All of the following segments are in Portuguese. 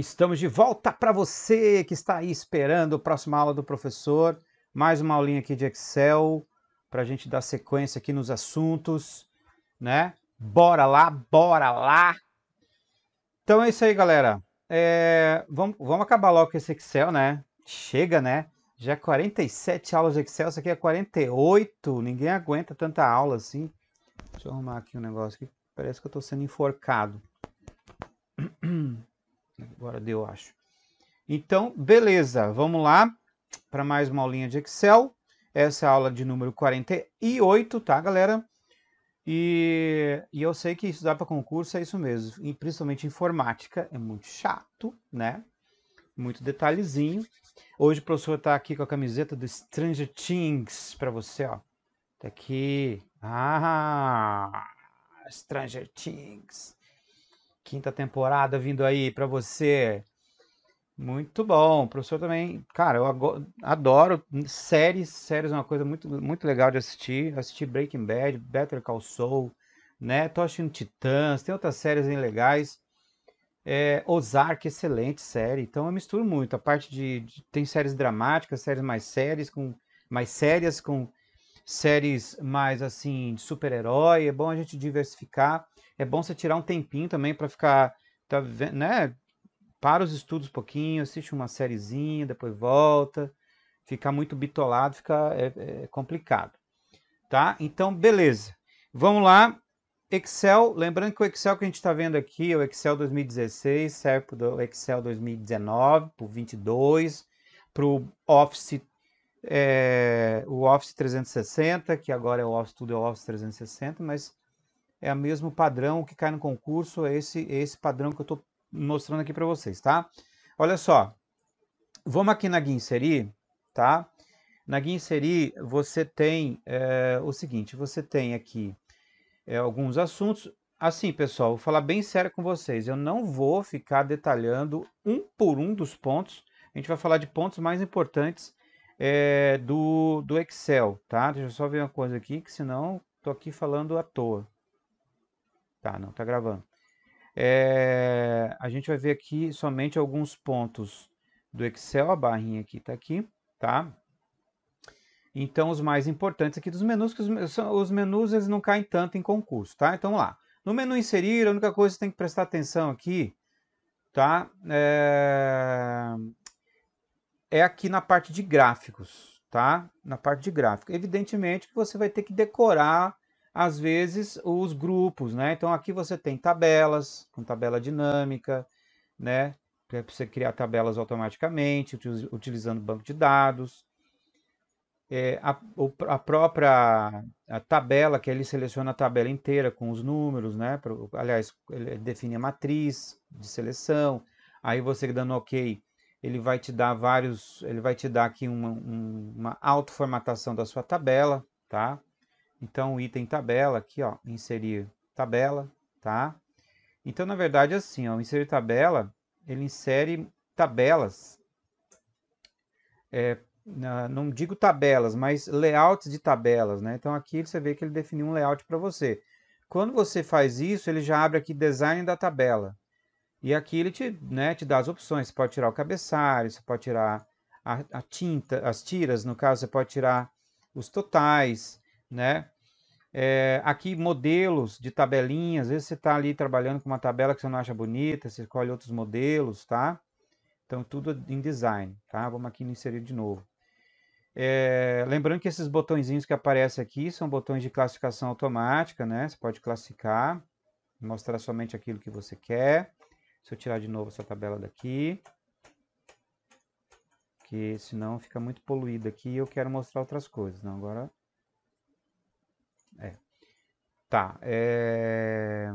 Estamos de volta para você que está aí esperando a próxima aula do professor. Mais uma aulinha aqui de Excel para a gente dar sequência aqui nos assuntos, né? Bora lá, bora lá! Então é isso aí, galera. É, vamos, vamos acabar logo com esse Excel, né? Chega, né? Já 47 é aulas de Excel, isso aqui é 48. Ninguém aguenta tanta aula assim. Deixa eu arrumar aqui um negócio que parece que eu estou sendo enforcado. Agora deu, acho. Então, beleza, vamos lá para mais uma aulinha de Excel. Essa é a aula de número 48, tá, galera? E, e eu sei que estudar para concurso é isso mesmo, e principalmente informática, é muito chato, né? Muito detalhezinho. Hoje o professor está aqui com a camiseta do Stranger Things para você, ó. Tá aqui. Ah, Stranger Things. Quinta temporada vindo aí para você. Muito bom. O professor também, cara, eu adoro séries, séries é uma coisa muito, muito legal de assistir. assistir Breaking Bad, Better Call Saul, né? Tô assistindo Titãs, tem outras séries bem legais. É, Ozark, excelente série. Então eu misturo muito. A parte de, de tem séries dramáticas, séries mais séries com mais sérias com séries mais assim de super-herói. É bom a gente diversificar é bom você tirar um tempinho também para ficar, tá, né? Para os estudos um pouquinho, assiste uma sériezinha, depois volta. Ficar muito bitolado fica é, é complicado, tá? Então, beleza. Vamos lá. Excel, lembrando que o Excel que a gente está vendo aqui é o Excel 2016, serve para o Excel 2019, para o 22, para o Office, é, o Office 360, que agora é o Office, tudo é o Office 360, mas é o mesmo padrão que cai no concurso, é esse, é esse padrão que eu estou mostrando aqui para vocês, tá? Olha só, vamos aqui na guia inserir, tá? Na guia inserir, você tem é, o seguinte, você tem aqui é, alguns assuntos. Assim, pessoal, vou falar bem sério com vocês, eu não vou ficar detalhando um por um dos pontos, a gente vai falar de pontos mais importantes é, do, do Excel, tá? Deixa eu só ver uma coisa aqui, que senão estou aqui falando à toa. Tá, não, tá gravando. É, a gente vai ver aqui somente alguns pontos do Excel, a barrinha aqui tá aqui, tá? Então, os mais importantes aqui dos menus, que os, os menus eles não caem tanto em concurso, tá? Então, vamos lá. No menu inserir, a única coisa que você tem que prestar atenção aqui, tá? É, é aqui na parte de gráficos, tá? Na parte de gráfico. Evidentemente que você vai ter que decorar às vezes, os grupos, né? Então, aqui você tem tabelas, com tabela dinâmica, né? É Para você criar tabelas automaticamente, utilizando banco de dados. É, a, a, própria a tabela, que ele seleciona a tabela inteira com os números, né? Pro, aliás, ele define a matriz de seleção. Aí você dando OK, ele vai te dar vários, ele vai te dar aqui uma, uma autoformatação da sua tabela, tá? Então, o item tabela aqui, ó, inserir tabela, tá? Então, na verdade, é assim, ó, inserir tabela, ele insere tabelas. É, não digo tabelas, mas layouts de tabelas, né? Então, aqui você vê que ele definiu um layout para você. Quando você faz isso, ele já abre aqui design da tabela. E aqui ele te, né, te dá as opções. Você pode tirar o cabeçalho, você pode tirar a, a tinta, as tiras, no caso, você pode tirar os totais, né? É, aqui, modelos de tabelinhas. Às vezes você está ali trabalhando com uma tabela que você não acha bonita, você escolhe outros modelos, tá? Então, tudo em design, tá? Vamos aqui inserir de novo. É, lembrando que esses botõezinhos que aparecem aqui são botões de classificação automática, né? Você pode classificar, mostrar somente aquilo que você quer. Se eu tirar de novo essa tabela daqui, porque senão fica muito poluída aqui e eu quero mostrar outras coisas. Não, agora é. Tá. É...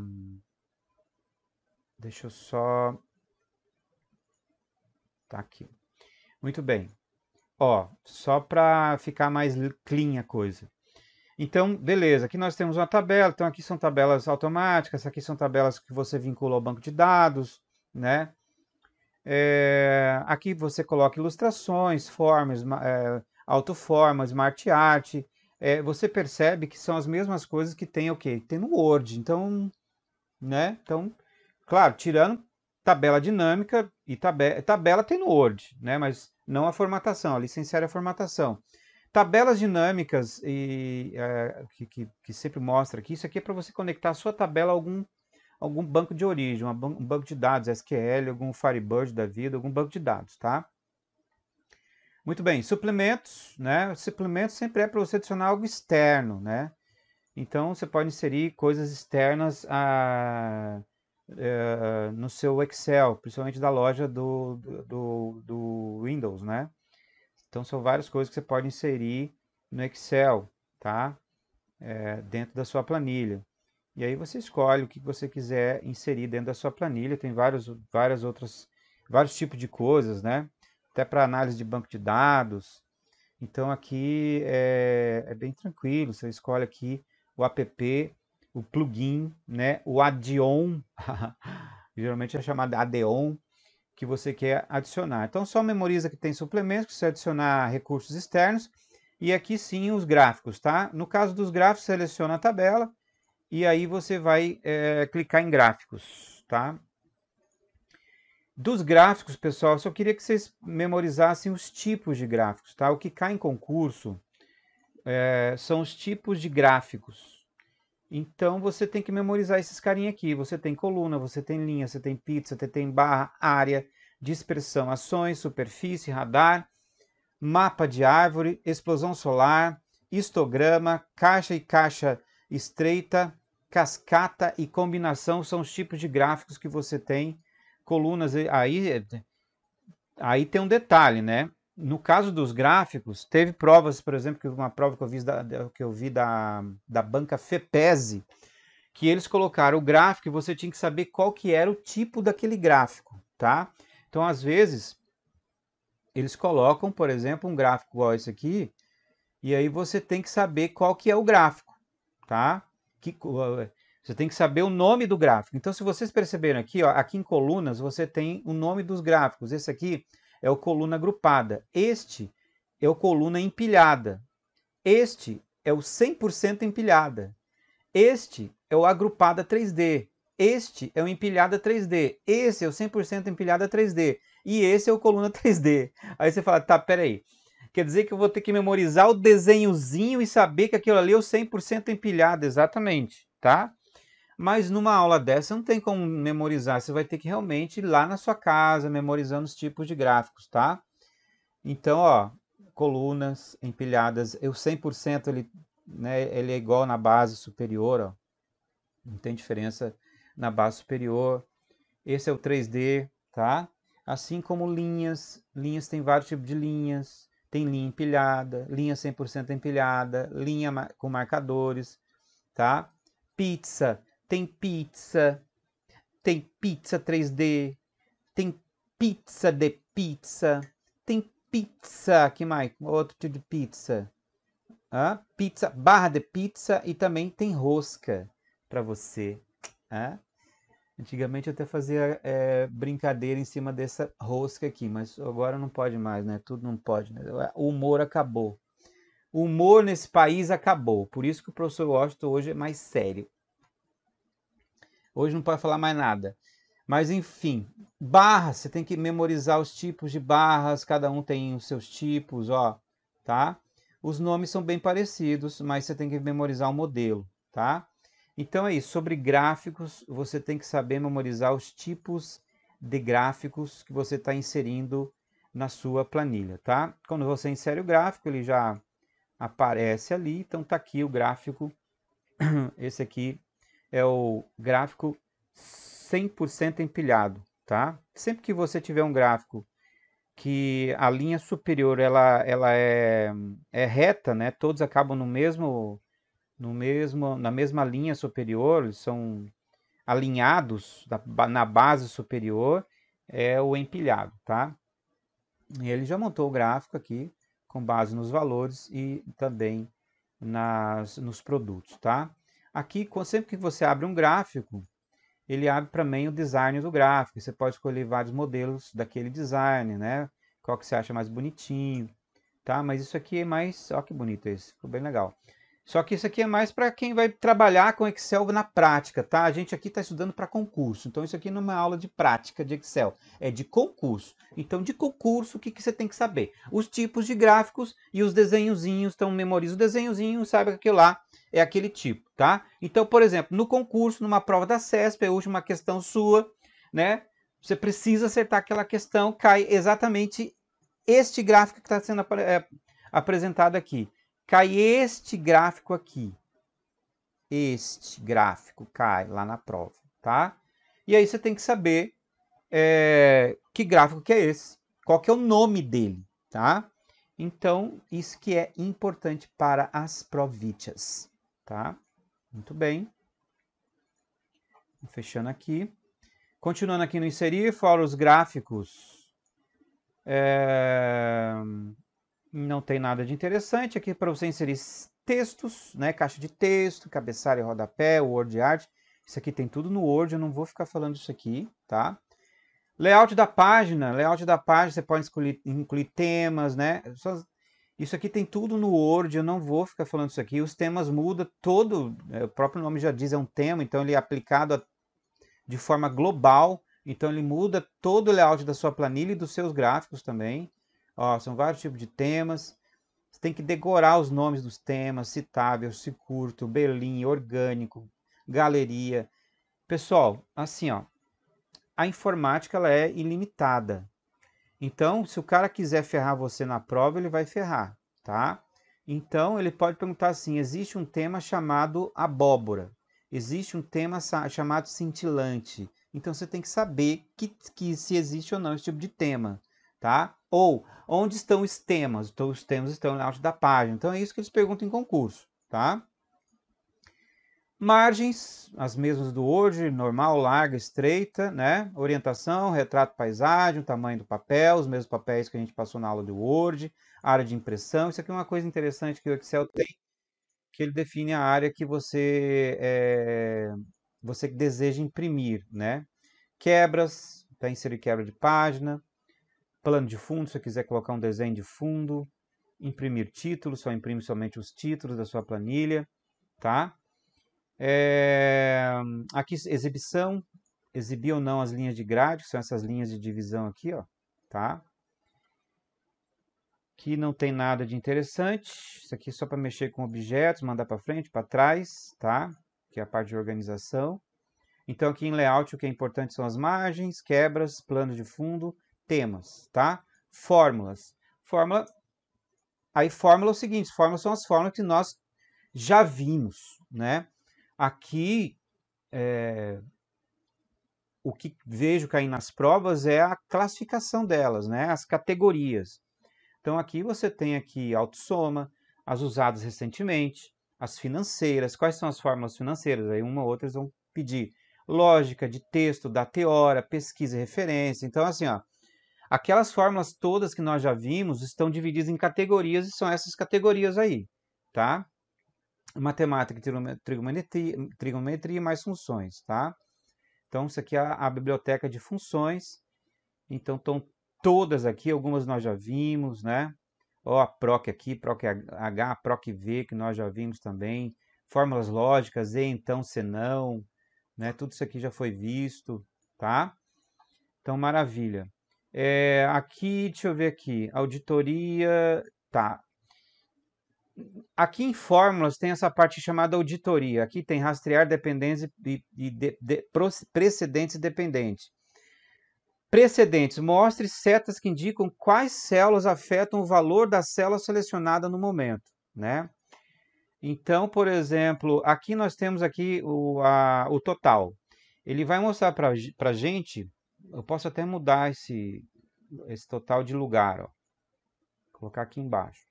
Deixa eu só. Tá aqui. Muito bem. Ó, só para ficar mais clean a coisa. Então, beleza, aqui nós temos uma tabela, então aqui são tabelas automáticas, aqui são tabelas que você vincula ao banco de dados, né? É, aqui você coloca ilustrações, formas, é, autoforma, smart art, é, você percebe que são as mesmas coisas que tem o quê? tem no Word. Então, né? Então, claro, tirando tabela dinâmica e tabela, tabela tem no Word, né? Mas não a formatação, a licenciar a formatação. Tabelas dinâmicas e é, que, que, que, sempre mostra aqui, isso aqui é para você conectar a sua tabela a algum algum banco de origem, um banco de dados, SQL, algum Firebird da vida, algum banco de dados, tá? Muito bem, suplementos, né? suplementos sempre é para você adicionar algo externo, né? Então você pode inserir coisas externas a, eh, no seu Excel, principalmente da loja do, do, do Windows, né? Então são várias coisas que você pode inserir no Excel, tá? É, dentro da sua planilha. E aí você escolhe o que você quiser inserir dentro da sua planilha. Tem vários, várias outras, vários tipos de coisas, né? até para análise de banco de dados. Então aqui é, é, bem tranquilo, você escolhe aqui o app, o plugin, né, o add-on, geralmente é chamado add-on, que você quer adicionar. Então só memoriza que tem suplementos, que você adicionar recursos externos, e aqui sim os gráficos, tá? No caso dos gráficos, seleciona a tabela, e aí você vai é, clicar em gráficos, tá? Dos gráficos, pessoal, só queria que vocês memorizassem os tipos de gráficos, tá? O que cai em concurso é, são os tipos de gráficos. Então, você tem que memorizar esses carinha aqui. Você tem coluna, você tem linha, você tem pizza, você tem barra, área, dispersão, ações, superfície, radar, mapa de árvore, explosão solar, histograma, caixa e caixa estreita, cascata e combinação são os tipos de gráficos que você tem colunas, aí, aí tem um detalhe, né? No caso dos gráficos, teve provas, por exemplo, que uma prova que eu vi da, que eu vi da, da banca FEPESE, que eles colocaram o gráfico e você tinha que saber qual que era o tipo daquele gráfico, tá? Então, às vezes, eles colocam, por exemplo, um gráfico igual esse aqui, e aí você tem que saber qual que é o gráfico, tá? Que, você tem que saber o nome do gráfico. Então, se vocês perceberam aqui, ó, aqui em colunas, você tem o nome dos gráficos. Esse aqui é o coluna agrupada. Este é o coluna empilhada. Este é o 100% empilhada. Este é o agrupada 3D. Este é o empilhada 3D. Esse é o 100% empilhada 3D. E esse é o coluna 3D. Aí você fala, tá, peraí. Quer dizer que eu vou ter que memorizar o desenhozinho e saber que aquilo ali é o 100% empilhado. Exatamente, tá? Mas numa aula dessa não tem como memorizar, você vai ter que realmente ir lá na sua casa memorizando os tipos de gráficos, tá? Então, ó, colunas empilhadas, eu 100% ele, né, ele é igual na base superior, ó. Não tem diferença na base superior. Esse é o 3D, tá? Assim como linhas, linhas tem vários tipos de linhas, tem linha empilhada, linha 100% empilhada, linha com marcadores, tá? Pizza, tem pizza, tem pizza 3D, tem pizza de pizza, tem pizza, que mais? Outro tipo de pizza. Ah, pizza, barra de pizza e também tem rosca para você. Ah? Antigamente eu até fazia é, brincadeira em cima dessa rosca aqui, mas agora não pode mais, né? Tudo não pode. Né? O humor acabou. O humor nesse país acabou. Por isso que o professor Washington hoje é mais sério. Hoje não pode falar mais nada. Mas enfim, barras, você tem que memorizar os tipos de barras, cada um tem os seus tipos, ó, tá? Os nomes são bem parecidos, mas você tem que memorizar o modelo, tá? Então é isso, sobre gráficos, você tem que saber memorizar os tipos de gráficos que você está inserindo na sua planilha, tá? Quando você insere o gráfico, ele já aparece ali, então tá aqui o gráfico, esse aqui é o gráfico 100% empilhado, tá? Sempre que você tiver um gráfico que a linha superior ela, ela é, é reta, né? Todos acabam no mesmo, no mesmo, na mesma linha superior, são alinhados na, na base superior, é o empilhado, tá? E ele já montou o gráfico aqui com base nos valores e também nas, nos produtos, tá? Aqui, sempre que você abre um gráfico, ele abre também o design do gráfico. Você pode escolher vários modelos daquele design, né? Qual que você acha mais bonitinho, tá? Mas isso aqui é mais... Olha que bonito esse, ficou bem legal. Só que isso aqui é mais para quem vai trabalhar com Excel na prática, tá? A gente aqui está estudando para concurso, então isso aqui não é uma aula de prática de Excel, é de concurso. Então, de concurso, o que, que você tem que saber? Os tipos de gráficos e os desenhozinhos, então memoriza o desenhozinho, sabe aquilo lá é aquele tipo, tá? Então, por exemplo, no concurso, numa prova da CESP, é hoje uma questão sua, né? Você precisa acertar aquela questão, cai exatamente este gráfico que está sendo ap é, apresentado aqui. Cai este gráfico aqui. Este gráfico cai lá na prova, tá? E aí você tem que saber é, que gráfico que é esse, qual que é o nome dele, tá? Então, isso que é importante para as provítias tá? Muito bem. Fechando aqui. Continuando aqui no inserir, fora os gráficos, é... não tem nada de interessante. Aqui para você inserir textos, né? caixa de texto, cabeçalho e rodapé, word art. Isso aqui tem tudo no Word, eu não vou ficar falando isso aqui, tá? Layout da página, layout da página, você pode escolher, incluir temas, né? Isso aqui tem tudo no Word, eu não vou ficar falando isso aqui. Os temas mudam todo, é, o próprio nome já diz, é um tema, então ele é aplicado a, de forma global. Então ele muda todo o layout da sua planilha e dos seus gráficos também. Ó, são vários tipos de temas. Você tem que decorar os nomes dos temas, citável, curto, Berlim, orgânico, galeria. Pessoal, assim, ó, a informática ela é ilimitada. Então, se o cara quiser ferrar você na prova, ele vai ferrar, tá? Então, ele pode perguntar assim: existe um tema chamado abóbora, existe um tema chamado cintilante. Então, você tem que saber que, que se existe ou não esse tipo de tema, tá? Ou onde estão os temas? Então, os temas estão na alta da página. Então, é isso que eles perguntam em concurso, tá? Margens, as mesmas do Word, normal, larga, estreita, né? Orientação, retrato, paisagem, o tamanho do papel, os mesmos papéis que a gente passou na aula do Word, área de impressão. Isso aqui é uma coisa interessante que o Excel tem, que ele define a área que você, é, você deseja imprimir, né? Quebras, para tá inserir quebra de página, plano de fundo, se você quiser colocar um desenho de fundo, imprimir títulos, só imprime somente os títulos da sua planilha, tá? É, aqui, exibição, exibir ou não as linhas de grade, que são essas linhas de divisão aqui, ó, tá? Que não tem nada de interessante. Isso aqui é só para mexer com objetos, mandar para frente, para trás, tá? Que é a parte de organização. Então, aqui em layout, o que é importante são as margens, quebras, plano de fundo, temas, tá? Fórmulas. Fórmula. Aí, fórmula é o seguinte: fórmulas são as fórmulas que nós já vimos, né? Aqui, é, o que vejo cair nas provas é a classificação delas, né? as categorias. Então, aqui você tem aqui autossoma, as usadas recentemente, as financeiras. Quais são as fórmulas financeiras? Aí uma ou outra vão pedir. Lógica de texto, da teora, pesquisa e referência. Então, assim, ó, aquelas fórmulas todas que nós já vimos estão divididas em categorias e são essas categorias aí, tá? matemática e trigonometria, e mais funções, tá? Então, isso aqui é a, a biblioteca de funções. Então, estão todas aqui, algumas nós já vimos, né? Ó, a PROC aqui, PROC H, PROC V, que nós já vimos também. Fórmulas lógicas, E, então, senão, né? Tudo isso aqui já foi visto, tá? Então, maravilha. É, aqui, deixa eu ver aqui, auditoria, tá, aqui em fórmulas tem essa parte chamada auditoria. Aqui tem rastrear dependência e, e de, de, precedentes e dependentes. Precedentes, mostre setas que indicam quais células afetam o valor da célula selecionada no momento, né? Então, por exemplo, aqui nós temos aqui o, a, o total. Ele vai mostrar para a gente, eu posso até mudar esse, esse total de lugar, ó. Vou colocar aqui embaixo.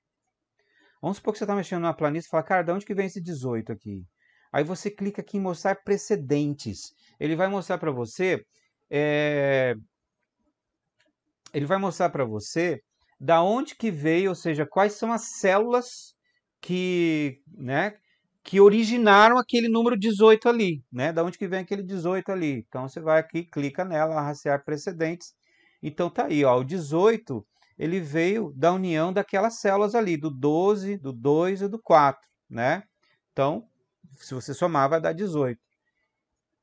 Vamos supor que você está mexendo numa planilha e fala, cara, de onde que vem esse 18 aqui? Aí você clica aqui em mostrar precedentes. Ele vai mostrar para você. É... Ele vai mostrar para você da onde que veio, ou seja, quais são as células que, né, que originaram aquele número 18 ali, né? Da onde que vem aquele 18 ali? Então você vai aqui, clica nela, rastrear precedentes. Então tá aí, ó, o 18 ele veio da união daquelas células ali, do 12, do 2 e do 4, né? Então, se você somar, vai dar 18.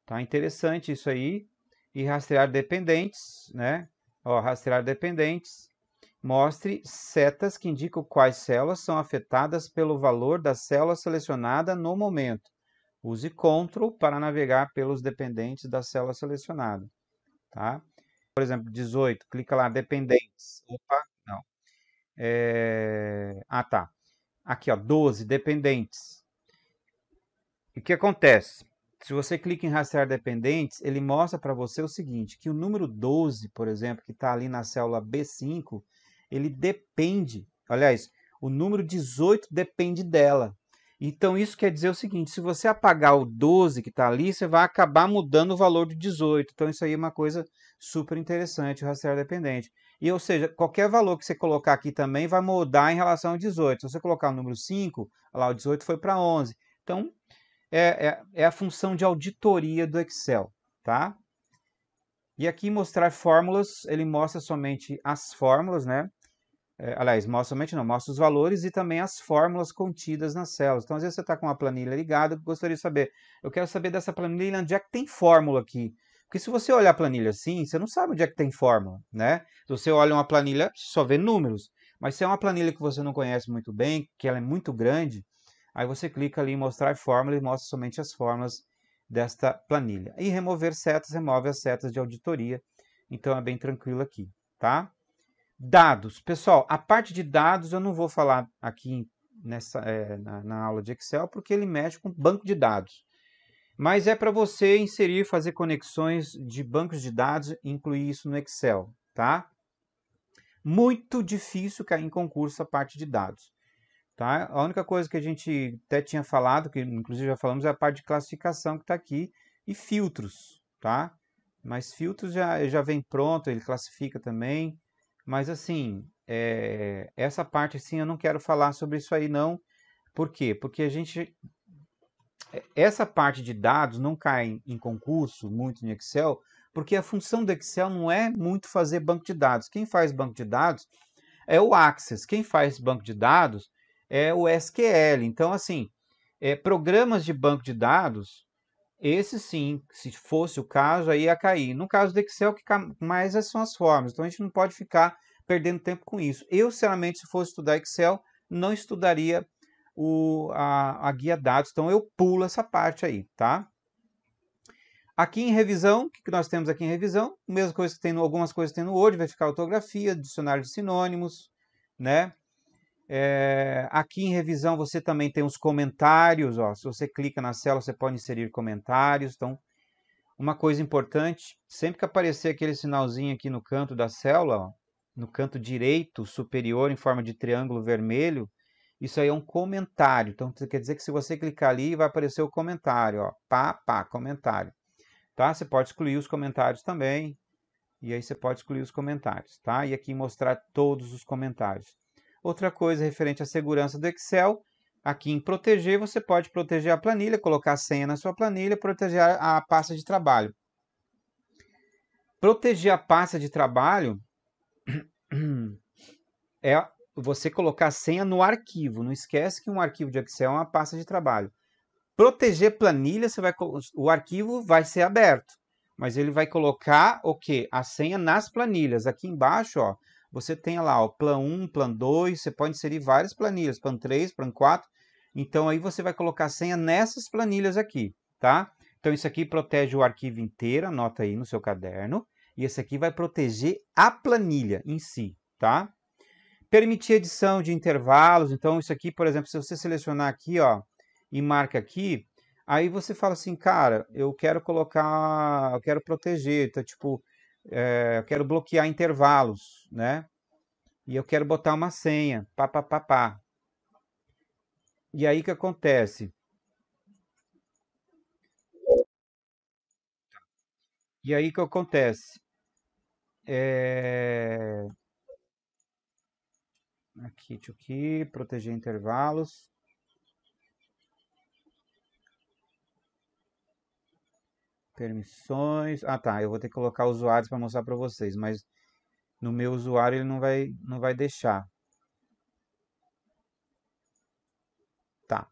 Tá interessante isso aí. E rastrear dependentes, né? Ó, rastrear dependentes. Mostre setas que indicam quais células são afetadas pelo valor da célula selecionada no momento. Use Ctrl para navegar pelos dependentes da célula selecionada. Tá? por exemplo, 18, clica lá, dependentes. Opa, não. É... Ah, tá. Aqui, ó, 12, dependentes. E o que acontece? Se você clica em rastrear dependentes, ele mostra para você o seguinte, que o número 12, por exemplo, que está ali na célula B5, ele depende, olha isso, o número 18 depende dela. Então, isso quer dizer o seguinte, se você apagar o 12 que está ali, você vai acabar mudando o valor do 18. Então, isso aí é uma coisa super interessante o rastreio dependente. E, ou seja, qualquer valor que você colocar aqui também vai mudar em relação ao 18. Se você colocar o número 5, lá o 18 foi para 11. Então, é, é, é, a função de auditoria do Excel, tá? E aqui mostrar fórmulas, ele mostra somente as fórmulas, né? É, aliás, mostra somente não, mostra os valores e também as fórmulas contidas nas células. Então, às vezes você está com uma planilha ligada, gostaria de saber, eu quero saber dessa planilha onde é que tem fórmula aqui. Porque se você olhar a planilha assim, você não sabe onde é que tem fórmula, né? Se você olha uma planilha, só vê números. Mas se é uma planilha que você não conhece muito bem, que ela é muito grande, aí você clica ali em mostrar fórmula e mostra somente as fórmulas desta planilha. E remover setas, remove as setas de auditoria. Então é bem tranquilo aqui, tá? Dados. Pessoal, a parte de dados eu não vou falar aqui nessa, é, na, na aula de Excel, porque ele mexe com banco de dados mas é para você inserir, fazer conexões de bancos de dados e incluir isso no Excel, tá? Muito difícil cair em concurso a parte de dados, tá? A única coisa que a gente até tinha falado, que inclusive já falamos, é a parte de classificação que está aqui e filtros, tá? Mas filtros já, já vem pronto, ele classifica também, mas assim, é, essa parte assim eu não quero falar sobre isso aí não, por quê? Porque a gente é, essa parte de dados não cai em concurso muito no Excel, porque a função do Excel não é muito fazer banco de dados. Quem faz banco de dados é o Access, quem faz banco de dados é o SQL. Então, assim, é, programas de banco de dados, esse sim, se fosse o caso, aí ia cair. No caso do Excel, que mais é são as formas. Então, a gente não pode ficar perdendo tempo com isso. Eu, sinceramente, se fosse estudar Excel, não estudaria o, a, a guia dados. Então eu pulo essa parte aí, tá? Aqui em revisão, o que nós temos aqui em revisão? Mesma coisa que tem no, algumas coisas que tem no Word, ficar ortografia, dicionário de sinônimos, né? É, aqui em revisão você também tem os comentários, ó. Se você clica na célula, você pode inserir comentários. Então, uma coisa importante, sempre que aparecer aquele sinalzinho aqui no canto da célula, ó, no canto direito superior em forma de triângulo vermelho, isso aí é um comentário. Então, quer dizer que se você clicar ali, vai aparecer o comentário. Ó. Pá, pá, comentário. Tá? Você pode excluir os comentários também. E aí você pode excluir os comentários. Tá? E aqui mostrar todos os comentários. Outra coisa referente à segurança do Excel. Aqui em proteger, você pode proteger a planilha, colocar a senha na sua planilha, proteger a pasta de trabalho. Proteger a pasta de trabalho é você colocar a senha no arquivo. Não esquece que um arquivo de Excel é uma pasta de trabalho. Proteger planilha, você vai, o arquivo vai ser aberto, mas ele vai colocar o que? A senha nas planilhas. Aqui embaixo, ó, você tem lá o plan 1, plan 2, você pode inserir várias planilhas, plan 3, plan 4. Então aí você vai colocar a senha nessas planilhas aqui, tá? Então isso aqui protege o arquivo inteiro, anota aí no seu caderno, e esse aqui vai proteger a planilha em si, tá? Permitir edição de intervalos. Então, isso aqui, por exemplo, se você selecionar aqui ó, e marca aqui, aí você fala assim, cara, eu quero colocar, eu quero proteger, tá tipo, é, eu quero bloquear intervalos, né? E eu quero botar uma senha, pá, pá, pá, pá. E aí que acontece? E aí que acontece? É... Aqui, to key, proteger intervalos. Permissões. Ah, tá. Eu vou ter que colocar usuários para mostrar para vocês, mas no meu usuário ele não vai, não vai deixar. Tá.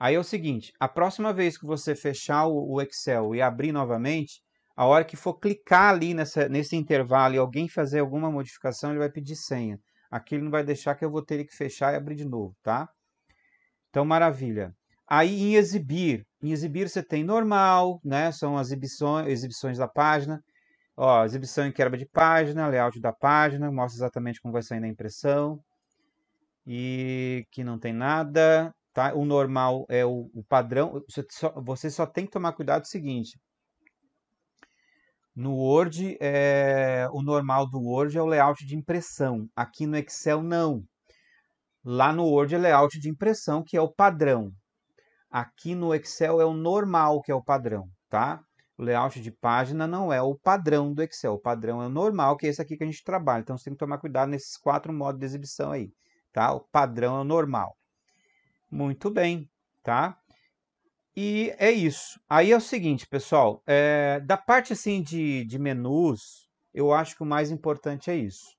Aí é o seguinte, a próxima vez que você fechar o Excel e abrir novamente, a hora que for clicar ali nessa, nesse intervalo e alguém fazer alguma modificação, ele vai pedir senha. Aqui ele não vai deixar que eu vou ter que fechar e abrir de novo, tá? Então, maravilha. Aí em exibir, em exibir você tem normal, né? São as exibições, exibições da página. Ó, exibição em quebra de página, layout da página, mostra exatamente como vai sair na impressão. E que não tem nada, tá? O normal é o, o padrão. Você só, você só tem que tomar cuidado o seguinte, no Word, é... o normal do Word é o layout de impressão. Aqui no Excel, não. Lá no Word é layout de impressão, que é o padrão. Aqui no Excel é o normal, que é o padrão, tá? O layout de página não é o padrão do Excel. O padrão é o normal, que é esse aqui que a gente trabalha. Então, você tem que tomar cuidado nesses quatro modos de exibição aí, tá? O padrão é o normal. Muito bem, tá? E é isso. Aí é o seguinte, pessoal, é, da parte assim de, de menus, eu acho que o mais importante é isso.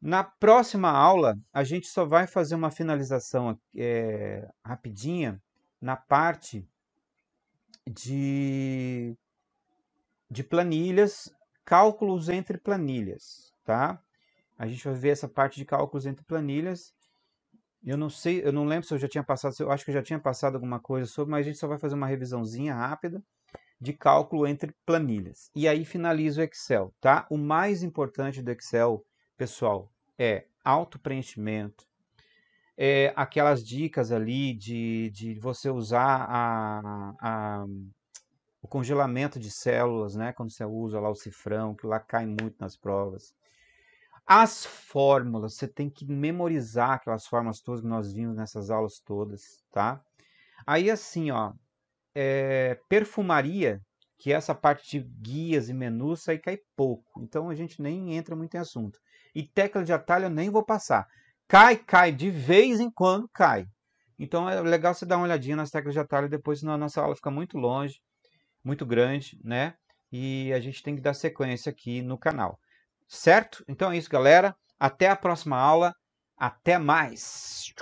Na próxima aula, a gente só vai fazer uma finalização é, rapidinha na parte de, de planilhas, cálculos entre planilhas, tá? A gente vai ver essa parte de cálculos entre planilhas eu não sei, eu não lembro se eu já tinha passado, eu acho que eu já tinha passado alguma coisa sobre, mas a gente só vai fazer uma revisãozinha rápida de cálculo entre planilhas. E aí finaliza o Excel, tá? O mais importante do Excel, pessoal, é auto-preenchimento, é aquelas dicas ali de, de você usar a, a, o congelamento de células, né? Quando você usa lá o cifrão, que lá cai muito nas provas. As fórmulas, você tem que memorizar aquelas fórmulas todas que nós vimos nessas aulas todas, tá? Aí assim, ó, é, perfumaria, que é essa parte de guias e menus, aí cai pouco. Então a gente nem entra muito em assunto. E tecla de atalho eu nem vou passar. Cai, cai, de vez em quando cai. Então é legal você dar uma olhadinha nas teclas de atalho depois, senão a nossa aula fica muito longe, muito grande, né? E a gente tem que dar sequência aqui no canal. Certo? Então é isso, galera. Até a próxima aula. Até mais.